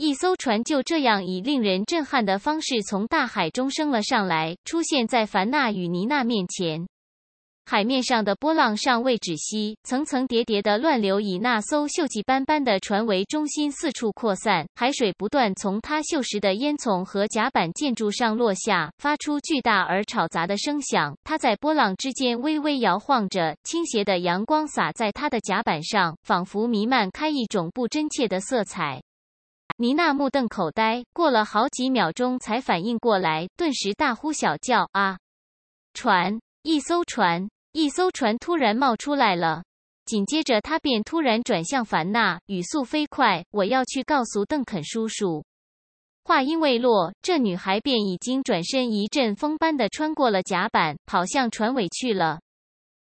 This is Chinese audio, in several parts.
一艘船就这样以令人震撼的方式从大海中升了上来，出现在凡娜与妮娜面前。海面上的波浪尚未止息，层层叠叠的乱流以那艘锈迹斑斑的船为中心四处扩散。海水不断从它锈蚀的烟囱和甲板建筑上落下，发出巨大而吵杂的声响。它在波浪之间微微摇晃着，倾斜的阳光洒在它的甲板上，仿佛弥漫开一种不真切的色彩。妮娜目瞪口呆，过了好几秒钟才反应过来，顿时大呼小叫：“啊！船，一艘船，一艘船突然冒出来了！”紧接着，她便突然转向凡娜，语速飞快：“我要去告诉邓肯叔叔。”话音未落，这女孩便已经转身，一阵风般的穿过了甲板，跑向船尾去了。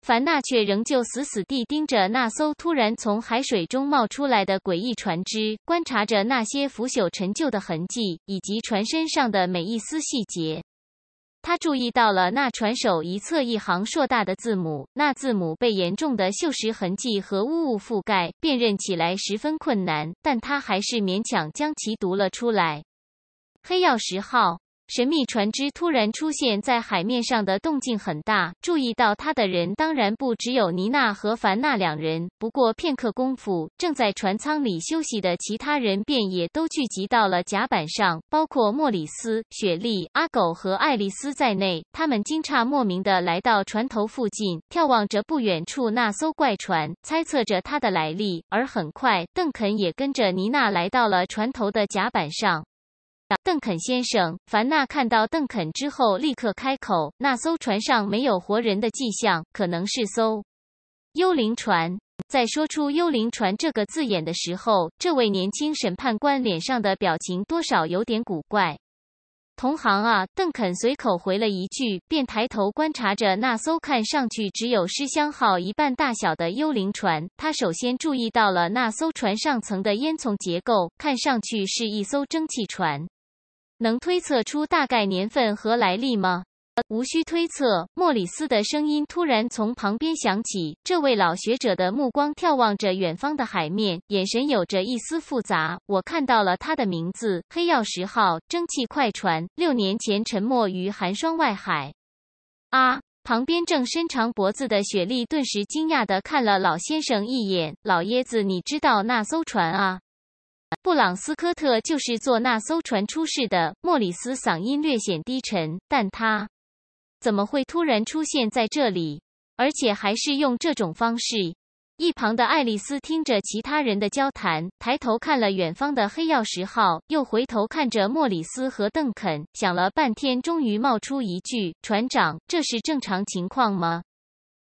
凡纳却仍旧死死地盯着那艘突然从海水中冒出来的诡异船只，观察着那些腐朽陈旧的痕迹以及船身上的每一丝细节。他注意到了那船首一侧一行硕大的字母，那字母被严重的锈蚀痕迹和污物覆盖，辨认起来十分困难。但他还是勉强将其读了出来：“黑曜石号。”神秘船只突然出现在海面上的动静很大，注意到他的人当然不只有妮娜和凡娜两人。不过片刻功夫，正在船舱里休息的其他人便也都聚集到了甲板上，包括莫里斯、雪莉、阿狗和爱丽丝在内。他们惊诧莫名的来到船头附近，眺望着不远处那艘怪船，猜测着它的来历。而很快，邓肯也跟着妮娜来到了船头的甲板上。邓肯先生，凡纳看到邓肯之后，立刻开口：“那艘船上没有活人的迹象，可能是艘幽灵船。”在说出“幽灵船”这个字眼的时候，这位年轻审判官脸上的表情多少有点古怪。“同行啊！”邓肯随口回了一句，便抬头观察着那艘看上去只有尸箱号一半大小的幽灵船。他首先注意到了那艘船上层的烟囱结构，看上去是一艘蒸汽船。能推测出大概年份和来历吗？无需推测。莫里斯的声音突然从旁边响起。这位老学者的目光眺望着远方的海面，眼神有着一丝复杂。我看到了他的名字：黑曜石号蒸汽快船，六年前沉没于寒霜外海。啊！旁边正伸长脖子的雪莉顿时惊讶地看了老先生一眼。老爷子，你知道那艘船啊？布朗斯科特就是坐那艘船出事的。莫里斯嗓音略显低沉，但他怎么会突然出现在这里，而且还是用这种方式？一旁的爱丽丝听着其他人的交谈，抬头看了远方的黑曜石号，又回头看着莫里斯和邓肯，想了半天，终于冒出一句：“船长，这是正常情况吗？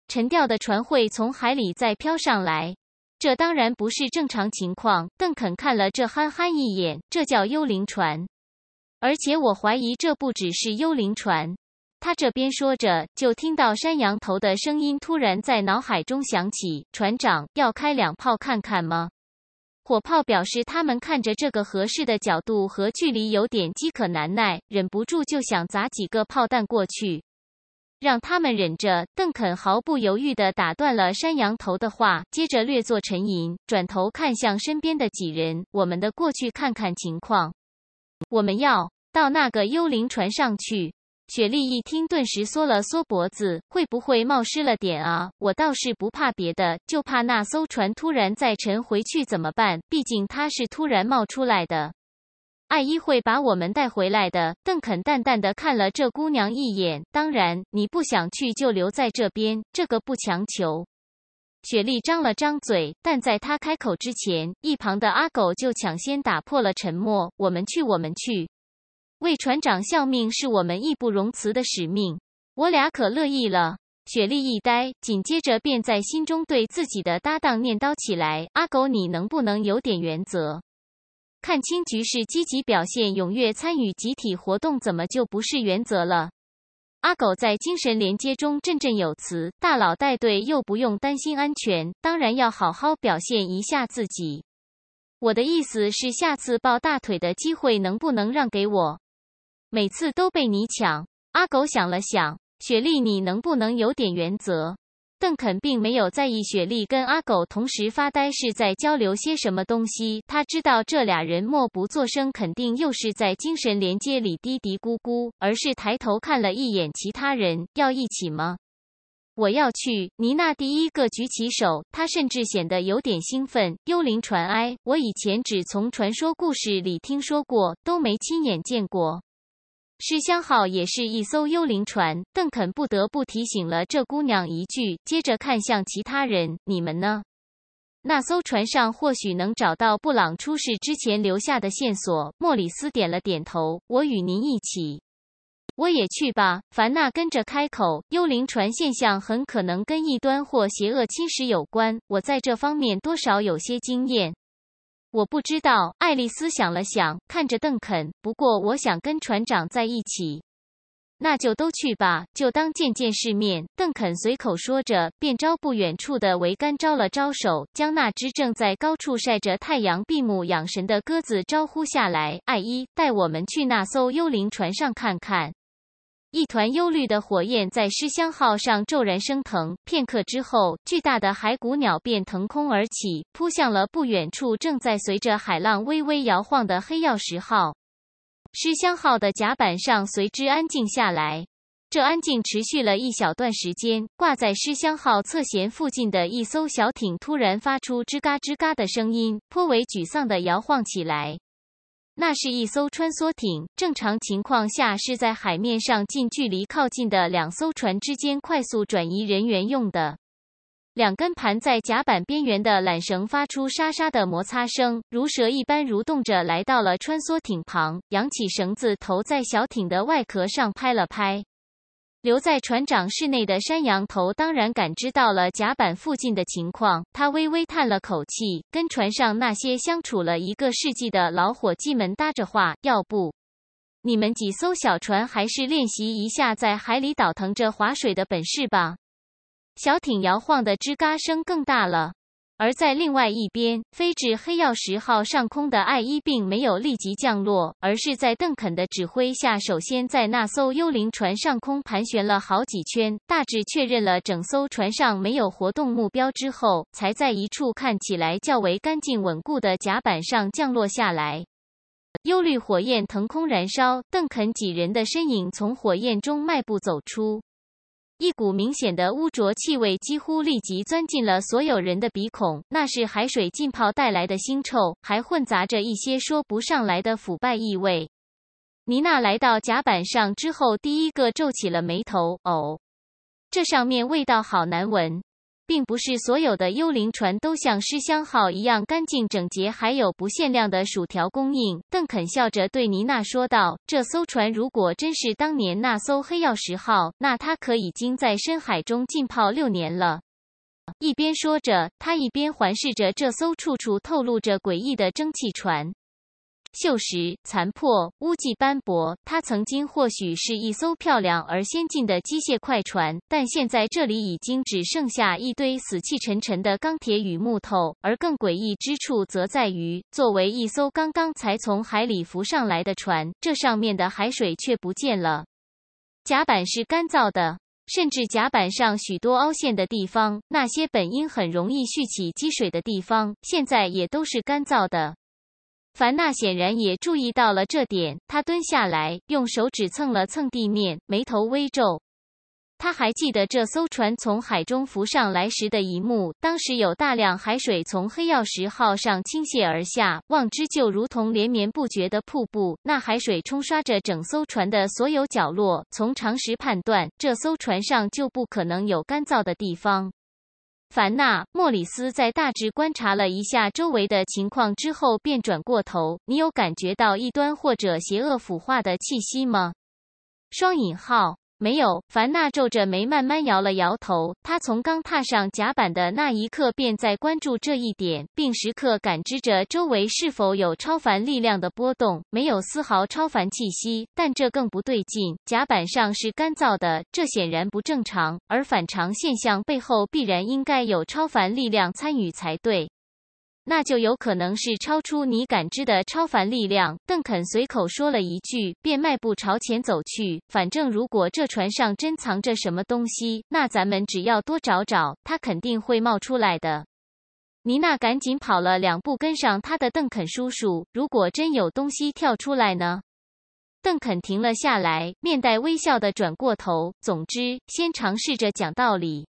沉掉的船会从海里再飘上来？”这当然不是正常情况。邓肯看了这憨憨一眼，这叫幽灵船，而且我怀疑这不只是幽灵船。他这边说着，就听到山羊头的声音突然在脑海中响起：“船长，要开两炮看看吗？”火炮表示他们看着这个合适的角度和距离，有点饥渴难耐，忍不住就想砸几个炮弹过去。让他们忍着。邓肯毫不犹豫地打断了山羊头的话，接着略作沉吟，转头看向身边的几人：“我们的过去看看情况，我们要到那个幽灵船上去。”雪莉一听，顿时缩了缩脖子：“会不会冒失了点啊？我倒是不怕别的，就怕那艘船突然再沉回去怎么办？毕竟它是突然冒出来的。”艾依会把我们带回来的。邓肯淡淡的看了这姑娘一眼。当然，你不想去就留在这边，这个不强求。雪莉张了张嘴，但在他开口之前，一旁的阿狗就抢先打破了沉默：“我们去，我们去，为船长效命是我们义不容辞的使命，我俩可乐意了。”雪莉一呆，紧接着便在心中对自己的搭档念叨起来：“阿狗，你能不能有点原则？”看清局势，积极表现，踊跃参与集体活动，怎么就不是原则了？阿狗在精神连接中振振有词：“大佬带队又不用担心安全，当然要好好表现一下自己。”我的意思是，下次抱大腿的机会能不能让给我？每次都被你抢。阿狗想了想：“雪莉，你能不能有点原则？”邓肯并没有在意雪莉跟阿狗同时发呆是在交流些什么东西，他知道这俩人默不作声肯定又是在精神连接里嘀嘀咕咕，而是抬头看了一眼其他人，要一起吗？我要去。妮娜第一个举起手，她甚至显得有点兴奋。幽灵船埃，我以前只从传说故事里听说过，都没亲眼见过。尸相号也是一艘幽灵船，邓肯不得不提醒了这姑娘一句，接着看向其他人：“你们呢？那艘船上或许能找到布朗出事之前留下的线索。”莫里斯点了点头：“我与您一起。”“我也去吧。”凡娜跟着开口：“幽灵船现象很可能跟异端或邪恶侵蚀有关，我在这方面多少有些经验。”我不知道，爱丽丝想了想，看着邓肯。不过我想跟船长在一起，那就都去吧，就当见见世面。邓肯随口说着，便朝不远处的桅杆招了招手，将那只正在高处晒着太阳、闭目养神的鸽子招呼下来。艾伊，带我们去那艘幽灵船上看看。一团忧虑的火焰在尸箱号上骤然升腾，片刻之后，巨大的骸骨鸟便腾空而起，扑向了不远处正在随着海浪微微摇晃的黑曜石号。尸箱号的甲板上随之安静下来，这安静持续了一小段时间。挂在尸箱号侧舷附近的一艘小艇突然发出吱嘎吱嘎的声音，颇为沮丧地摇晃起来。那是一艘穿梭艇，正常情况下是在海面上近距离靠近的两艘船之间快速转移人员用的。两根盘在甲板边缘的缆绳发出沙沙的摩擦声，如蛇一般蠕动着来到了穿梭艇旁，扬起绳子头在小艇的外壳上拍了拍。留在船长室内的山羊头当然感知到了甲板附近的情况，他微微叹了口气，跟船上那些相处了一个世纪的老伙计们搭着话：“要不，你们几艘小船还是练习一下在海里倒腾着划水的本事吧。”小艇摇晃的吱嘎声更大了。而在另外一边，飞至黑曜石号上空的艾伊并没有立即降落，而是在邓肯的指挥下，首先在那艘幽灵船上空盘旋了好几圈，大致确认了整艘船上没有活动目标之后，才在一处看起来较为干净稳固的甲板上降落下来。幽绿火焰腾空燃烧，邓肯几人的身影从火焰中迈步走出。一股明显的污浊气味几乎立即钻进了所有人的鼻孔，那是海水浸泡带来的腥臭，还混杂着一些说不上来的腐败异味。妮娜来到甲板上之后，第一个皱起了眉头：“哦，这上面味道好难闻。”并不是所有的幽灵船都像“尸箱号”一样干净整洁，还有不限量的薯条供应。邓肯笑着对妮娜说道：“这艘船如果真是当年那艘黑曜石号，那它可已经在深海中浸泡六年了。”一边说着，他一边环视着这艘处处透露着诡异的蒸汽船。锈蚀、残破、污迹斑驳，它曾经或许是一艘漂亮而先进的机械快船，但现在这里已经只剩下一堆死气沉沉的钢铁与木头。而更诡异之处则在于，作为一艘刚刚才从海里浮上来的船，这上面的海水却不见了。甲板是干燥的，甚至甲板上许多凹陷的地方，那些本应很容易蓄起积水的地方，现在也都是干燥的。凡纳显然也注意到了这点，他蹲下来，用手指蹭了蹭地面，眉头微皱。他还记得这艘船从海中浮上来时的一幕，当时有大量海水从黑曜石号上倾泻而下，望之就如同连绵不绝的瀑布。那海水冲刷着整艘船的所有角落。从常识判断，这艘船上就不可能有干燥的地方。凡纳莫里斯在大致观察了一下周围的情况之后，便转过头：“你有感觉到异端或者邪恶腐化的气息吗？”双引号。没有，凡娜皱着眉，慢慢摇了摇头。她从刚踏上甲板的那一刻便在关注这一点，并时刻感知着周围是否有超凡力量的波动。没有丝毫超凡气息，但这更不对劲。甲板上是干燥的，这显然不正常。而反常现象背后必然应该有超凡力量参与才对。那就有可能是超出你感知的超凡力量。”邓肯随口说了一句，便迈步朝前走去。反正，如果这船上真藏着什么东西，那咱们只要多找找，它肯定会冒出来的。妮娜赶紧跑了两步，跟上他的邓肯叔叔。如果真有东西跳出来呢？邓肯停了下来，面带微笑地转过头。总之，先尝试着讲道理。